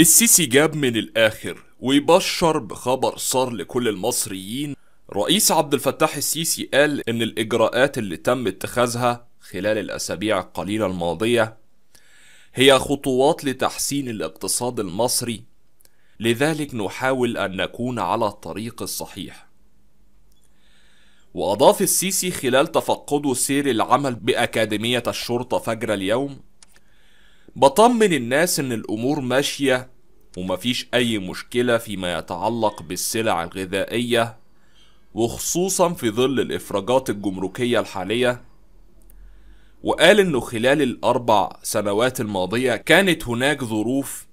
السيسي جاب من الآخر ويبشر بخبر صار لكل المصريين رئيس عبد الفتاح السيسي قال إن الإجراءات اللي تم اتخاذها خلال الأسابيع القليلة الماضية هي خطوات لتحسين الاقتصاد المصري لذلك نحاول أن نكون على الطريق الصحيح وأضاف السيسي خلال تفقده سير العمل بأكاديمية الشرطة فجر اليوم بطمن الناس ان الامور ماشية ومفيش اي مشكلة فيما يتعلق بالسلع الغذائية وخصوصا في ظل الافراجات الجمركية الحالية وقال انه خلال الاربع سنوات الماضية كانت هناك ظروف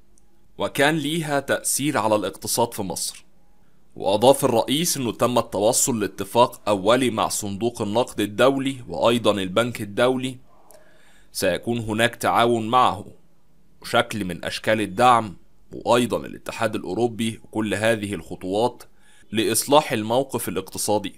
وكان ليها تأثير على الاقتصاد في مصر وأضاف الرئيس أنه تم التوصل لاتفاق أولي مع صندوق النقد الدولي وأيضا البنك الدولي سيكون هناك تعاون معه شكل من أشكال الدعم وأيضا الاتحاد الأوروبي كل هذه الخطوات لإصلاح الموقف الاقتصادي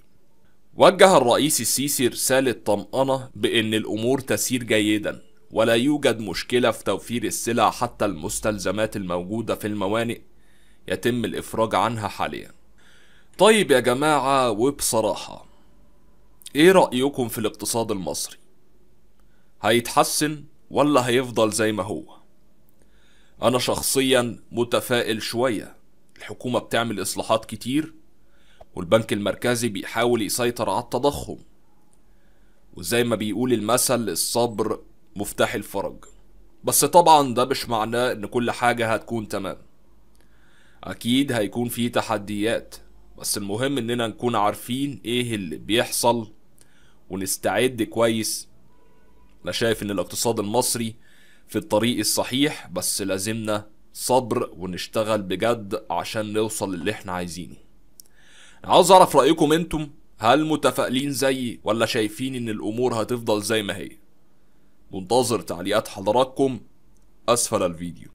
وجه الرئيس السيسي رسالة طمأنة بأن الأمور تسير جيدا ولا يوجد مشكلة في توفير السلع حتى المستلزمات الموجودة في الموانئ يتم الإفراج عنها حاليا طيب يا جماعة وبصراحة ايه رأيكم في الاقتصاد المصري؟ هيتحسن ولا هيفضل زي ما هو أنا شخصيا متفائل شوية الحكومة بتعمل إصلاحات كتير والبنك المركزي بيحاول يسيطر على التضخم وزي ما بيقول المثل الصبر مفتاح الفرج بس طبعا ده مش معناه ان كل حاجة هتكون تمام اكيد هيكون في تحديات بس المهم اننا نكون عارفين ايه اللي بيحصل ونستعد كويس انا شايف ان الاقتصاد المصري في الطريق الصحيح بس لازمنا صبر ونشتغل بجد عشان نوصل للي احنا عايزينه عاوز اعرف رايكم انتم هل متفائلين زيي ولا شايفين ان الامور هتفضل زي ما هي منتظر تعليقات حضراتكم اسفل الفيديو